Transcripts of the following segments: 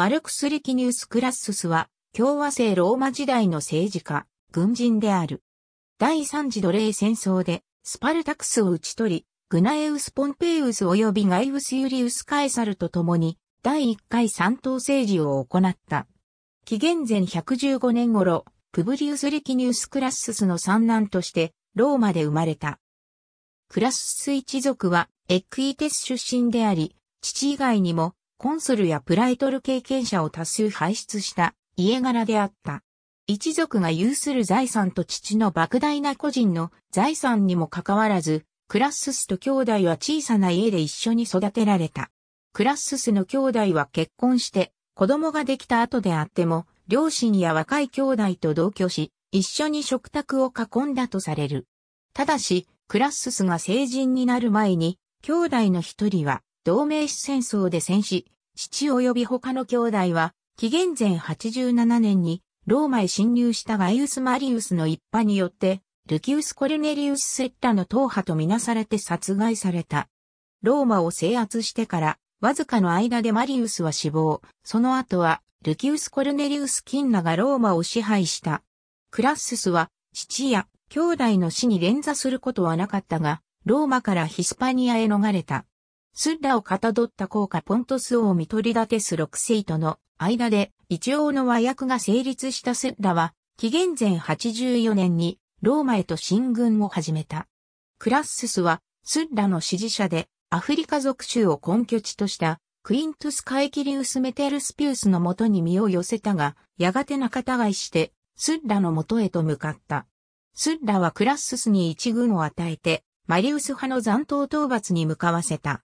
マルクス・リキニウス・クラッススは、共和制ローマ時代の政治家、軍人である。第三次奴隷戦争で、スパルタクスを討ち取り、グナエウス・ポンペイウス及びガイウス・ユリウス・カエサルと共に、第1回三党政治を行った。紀元前115年頃、プブリウス・リキニウス・クラッススの三男として、ローマで生まれた。クラッスス一族は、エクイテス出身であり、父以外にも、コンソルやプライトル経験者を多数輩出した家柄であった。一族が有する財産と父の莫大な個人の財産にもかかわらず、クラッススと兄弟は小さな家で一緒に育てられた。クラッススの兄弟は結婚して子供ができた後であっても、両親や若い兄弟と同居し、一緒に食卓を囲んだとされる。ただし、クラッススが成人になる前に、兄弟の一人は同盟史戦争で戦死、父及び他の兄弟は、紀元前87年にローマへ侵入したガイウス・マリウスの一派によって、ルキウス・コルネリウス・セッラの党派とみなされて殺害された。ローマを制圧してから、わずかの間でマリウスは死亡、その後は、ルキウス・コルネリウス・キンナがローマを支配した。クラッススは、父や兄弟の死に連座することはなかったが、ローマからヒスパニアへ逃れた。スッラをかたどった効果ポントス王ミトリダテス6世との間で一応の和訳が成立したスッラは、紀元前84年にローマへと進軍を始めた。クラッススはスッラの支持者でアフリカ属州を根拠地としたクイントス・カエキリウス・メテルスピウスのもとに身を寄せたが、やがて仲違いしてスッラのもとへと向かった。スッラはクラッススに一軍を与えて、マリウス派の残党討伐に向かわせた。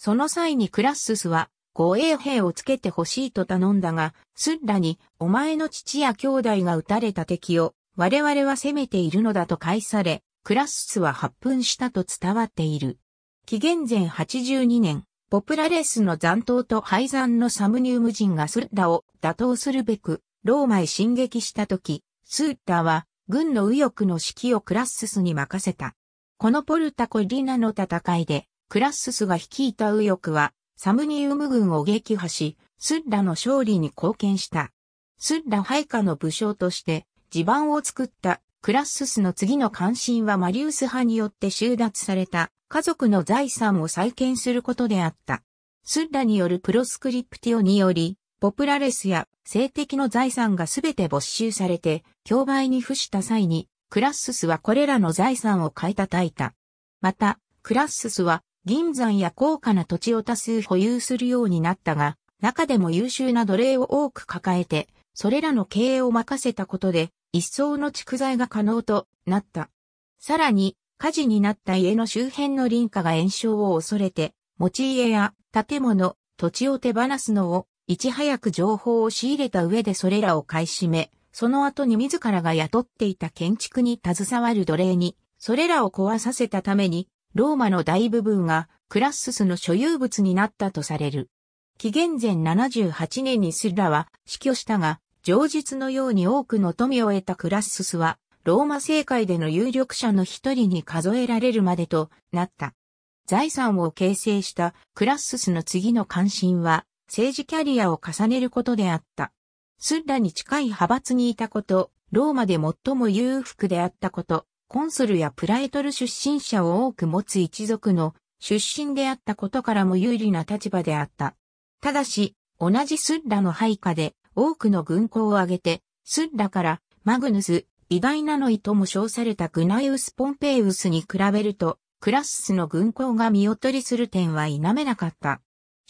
その際にクラッススは護衛兵をつけてほしいと頼んだが、スッラにお前の父や兄弟が撃たれた敵を我々は攻めているのだと返され、クラッススは発奮したと伝わっている。紀元前82年、ポプラレスの残党と敗残のサムニウム人がスッラを打倒するべく、ローマへ進撃した時、スッラは軍の右翼の指揮をクラッススに任せた。このポルタコリナの戦いで、クラッススが率いた右翼は、サムニウム軍を撃破し、スッラの勝利に貢献した。スッラ配下の武将として地盤を作ったクラッススの次の関心はマリウス派によって収奪された家族の財産を再建することであった。スッラによるプロスクリプティオにより、ポプラレスや性的の財産がすべて没収されて、競売に付した際に、クラッススはこれらの財産を買い叩いた。また、クラッススは銀山や高価な土地を多数保有するようになったが、中でも優秀な奴隷を多く抱えて、それらの経営を任せたことで、一層の蓄財が可能となった。さらに、火事になった家の周辺の林家が炎症を恐れて、持ち家や建物、土地を手放すのを、いち早く情報を仕入れた上でそれらを買い占め、その後に自らが雇っていた建築に携わる奴隷に、それらを壊させたために、ローマの大部分がクラッススの所有物になったとされる。紀元前78年にスラは死去したが、上述のように多くの富を得たクラッススは、ローマ政界での有力者の一人に数えられるまでとなった。財産を形成したクラッススの次の関心は、政治キャリアを重ねることであった。スッラに近い派閥にいたこと、ローマで最も裕福であったこと、コンソルやプライトル出身者を多く持つ一族の出身であったことからも有利な立場であった。ただし、同じスッラの配下で多くの軍港を挙げて、スッラからマグヌス、偉大なの意とも称されたグナイウス・ポンペイウスに比べると、クラッスの軍港が見劣りする点は否めなかった。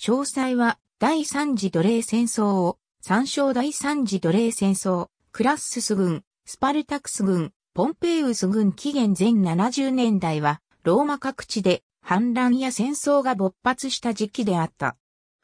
詳細は第三次奴隷戦争を、参照第三次奴隷戦争、クラッスス軍、スパルタクス軍、ポンペイウス軍紀元前70年代は、ローマ各地で反乱や戦争が勃発した時期であった。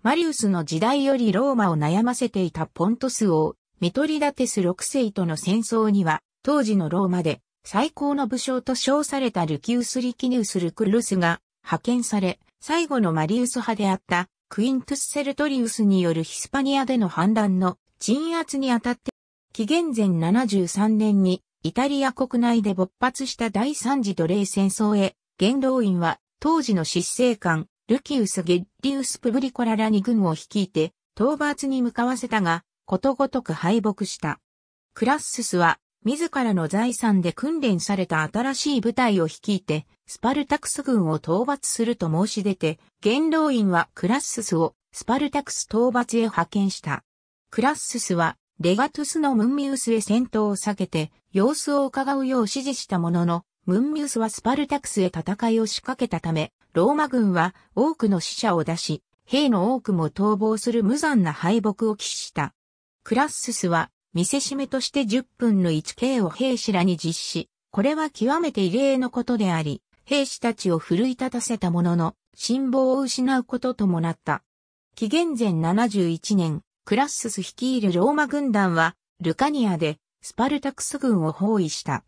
マリウスの時代よりローマを悩ませていたポントス王、ミトリダテス6世との戦争には、当時のローマで最高の武将と称されたルキウス・リキニウス・ルクルスが派遣され、最後のマリウス派であったクイントゥス・セルトリウスによるヒスパニアでの反乱の鎮圧にあたって、紀元前73年にイタリア国内で勃発した第三次奴隷戦争へ、元老院は当時の執政官、ルキウス・ゲッリウス・プブリコララに軍を率いて、討伐に向かわせたが、ことごとく敗北した。クラッススは、自らの財産で訓練された新しい部隊を率いて、スパルタクス軍を討伐すると申し出て、元老院はクラッススをスパルタクス討伐へ派遣した。クラッススはレガトゥスのムンミウスへ戦闘を避けて、様子を伺うよう指示したものの、ムンミウスはスパルタクスへ戦いを仕掛けたため、ローマ軍は多くの死者を出し、兵の多くも逃亡する無残な敗北を喫した。クラッススは見せしめとして10分の 1K を兵士らに実施。これは極めて異例のことであり、兵士たちを奮い立たせたものの、辛抱を失うことともなった。紀元前71年、クラッスス率いるローマ軍団は、ルカニアで、スパルタクス軍を包囲した。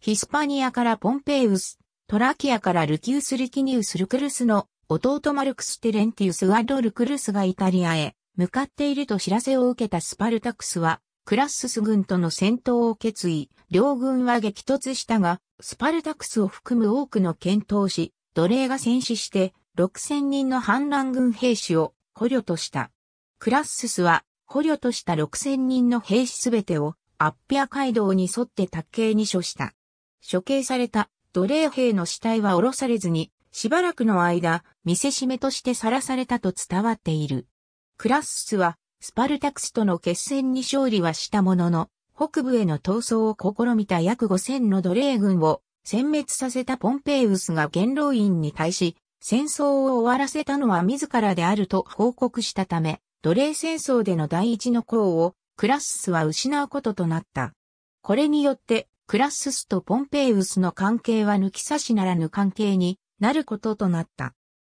ヒスパニアからポンペイウス、トラキアからルキウス・リキニウス・ルクルスの弟マルクス・テレンティウス・アド・ルクルスがイタリアへ向かっていると知らせを受けたスパルタクスは、クラッスス軍との戦闘を決意、両軍は激突したが、スパルタクスを含む多くの検討士、奴隷が戦死して、6000人の反乱軍兵士を捕虜とした。クラッススは捕虜とした6000人の兵士すべてをアッピア街道に沿って卓刑に処した。処刑された奴隷兵の死体は下ろされずに、しばらくの間、見せしめとしてさらされたと伝わっている。クラッススは、スパルタクスとの決戦に勝利はしたものの、北部への闘争を試みた約5000の奴隷軍を殲滅させたポンペイウスが元老院に対し、戦争を終わらせたのは自らであると報告したため、奴隷戦争での第一の功をクラッススは失うこととなった。これによってクラッススとポンペイウスの関係は抜き差しならぬ関係になることとなった。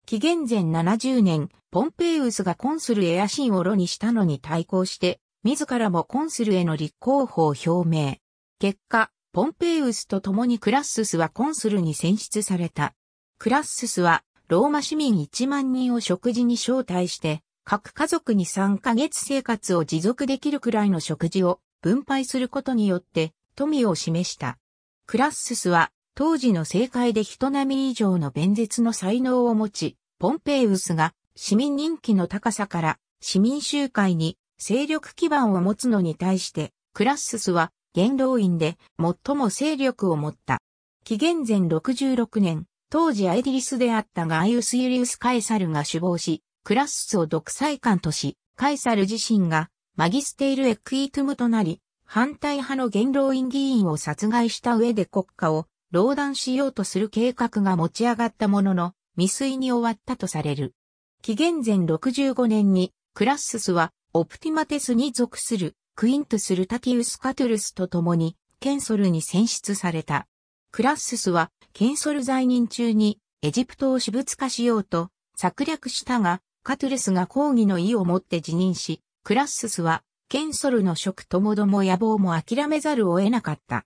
紀元前70年、ポンペイウスがコンスルエアシンを炉にしたのに対抗して、自らもコンスルへの立候補を表明。結果、ポンペイウスと共にクラッススはコンスルに選出された。クラッススは、ローマ市民1万人を食事に招待して、各家族に3ヶ月生活を持続できるくらいの食事を分配することによって富を示した。クラッススは当時の政界で人並み以上の弁舌の才能を持ち、ポンペイウスが市民人気の高さから市民集会に勢力基盤を持つのに対して、クラッススは元老院で最も勢力を持った。紀元前66年、当時アイディリスであったガイウス・ユリウス・カエサルが死亡し、クラッスを独裁官とし、カイサル自身がマギステイル・エクイトムとなり、反対派の元老院議員を殺害した上で国家を老断しようとする計画が持ち上がったものの、未遂に終わったとされる。紀元前65年に、クラッススは、オプティマテスに属する、クイントス・ルタキウス・カトゥルスと共に、ケンソルに選出された。クラッススは、ケンソル在任中に、エジプトを私物化しようと、策略したが、カトゥレスが抗議の意を持って辞任し、クラッススは、ケンソルの職ともども野望も諦めざるを得なかった。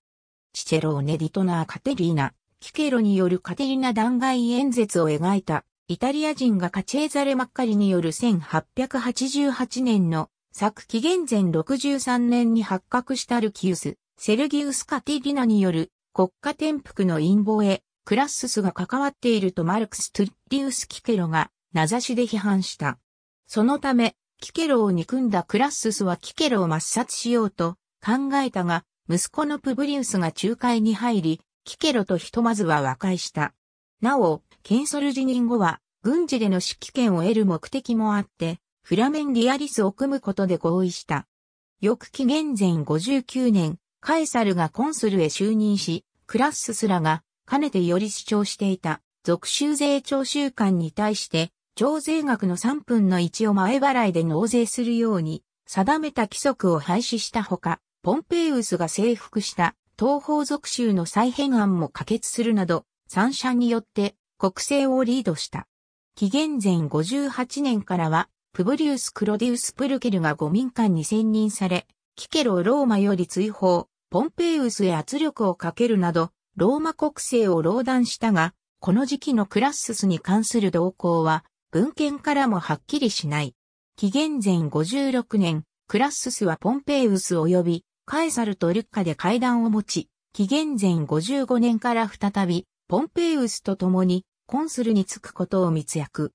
チチェローネ・ディトナー・カテリーナ、キケロによるカテリーナ弾劾演説を描いた、イタリア人がカチェーザレ・マッカリによる1888年の作紀元前63年に発覚したルキウス、セルギウス・カテリナによる国家転覆の陰謀へ、クラッススが関わっているとマルクス・トゥッリウス・キケロが名指しで批判した。そのため、キケロを憎んだクラッススはキケロを抹殺しようと考えたが、息子のプブリウスが仲介に入り、キケロとひとまずは和解した。なお、ケンソル辞任後は、軍事での指揮権を得る目的もあって、フラメン・リアリスを組むことで合意した。翌紀元前59年、カエサルがコンスルへ就任し、クラッススらが、かねてより主張していた、属州税徴収官に対して、徴税額の3分の1を前払いで納税するように定めた規則を廃止したほか、ポンペイウスが征服した東方属州の再編案も可決するなど、三者によって国政をリードした。紀元前58年からは、プブリウス・クロディウス・プルケルが5民間に選任され、キケロローマより追放、ポンペイウスへ圧力をかけるなど、ローマ国政を労断したが、この時期のクラッススに関する動向は、文献からもはっきりしない。紀元前56年、クラッススはポンペイウス及び、カエサルとルッカで会談を持ち、紀元前55年から再び、ポンペイウスと共に、コンスルに着くことを密約。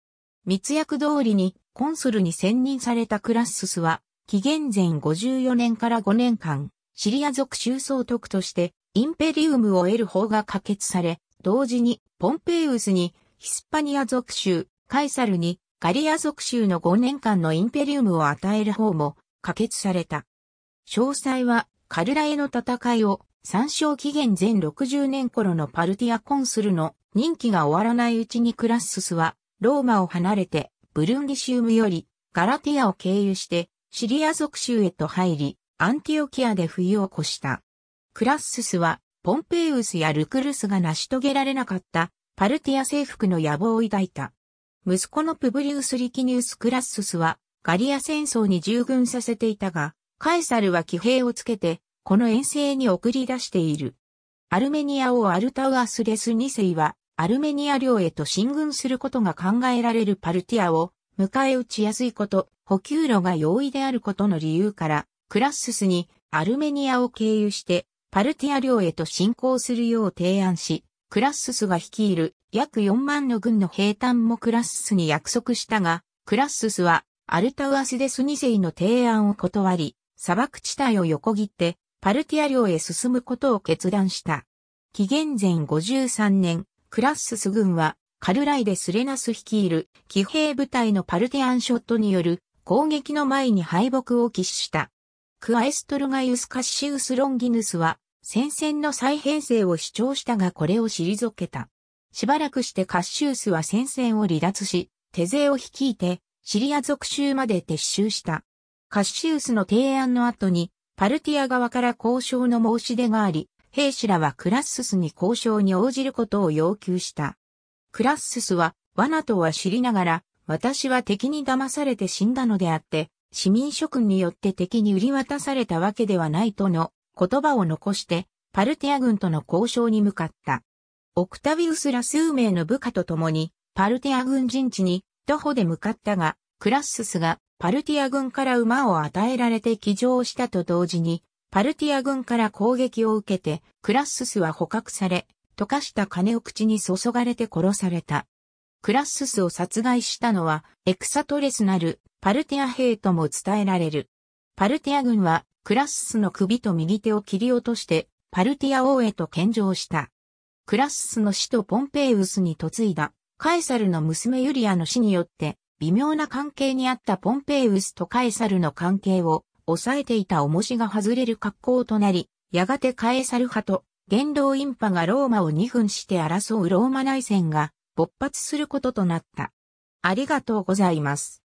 密約通りに、コンスルに選任されたクラッススは、紀元前54年から5年間、シリア族州総督として、インペリウムを得る法が可決され、同時に、ポンペイウスに、ヒスパニア属州、カイサルにガリア属州の5年間のインペリウムを与える方も可決された。詳細はカルラへの戦いを参照紀元前60年頃のパルティアコンスルの任期が終わらないうちにクラッススはローマを離れてブルンディシウムよりガラティアを経由してシリア属州へと入りアンティオキアで冬を越した。クラッススはポンペイウスやルクルスが成し遂げられなかったパルティア征服の野望を抱いた。息子のプブリウス・リキニウス・クラッススは、ガリア戦争に従軍させていたが、カエサルは騎兵をつけて、この遠征に送り出している。アルメニア王アルタウアスレス2世は、アルメニア領へと進軍することが考えられるパルティアを、迎え撃ちやすいこと、補給路が容易であることの理由から、クラッススにアルメニアを経由して、パルティア領へと進行するよう提案し、クラッススが率いる約4万の軍の兵隊もクラッススに約束したが、クラッススはアルタウアスデス2世の提案を断り、砂漠地帯を横切ってパルティア領へ進むことを決断した。紀元前53年、クラッスス軍はカルライデ・スレナス率いる騎兵部隊のパルティアンショットによる攻撃の前に敗北を喫した。クアエストルガイウス・カッシウス・ロンギヌスは戦線の再編成を主張したがこれを退けた。しばらくしてカッシウスは戦線を離脱し、手勢を率いて、シリア属州まで撤収した。カッシウスの提案の後に、パルティア側から交渉の申し出があり、兵士らはクラッススに交渉に応じることを要求した。クラッススは、罠とは知りながら、私は敵に騙されて死んだのであって、市民諸君によって敵に売り渡されたわけではないとの言葉を残して、パルティア軍との交渉に向かった。オクタビウスら数名の部下と共に、パルティア軍陣地に徒歩で向かったが、クラッススがパルティア軍から馬を与えられて騎乗したと同時に、パルティア軍から攻撃を受けて、クラッススは捕獲され、溶かした金を口に注がれて殺された。クラッススを殺害したのは、エクサトレスなるパルティア兵とも伝えられる。パルティア軍はクラッスの首と右手を切り落として、パルティア王へと献上した。クラッスの死とポンペイウスに嫁いだ、カエサルの娘ユリアの死によって、微妙な関係にあったポンペイウスとカエサルの関係を抑えていた重しが外れる格好となり、やがてカエサル派と元老ンパがローマを二分して争うローマ内戦が勃発することとなった。ありがとうございます。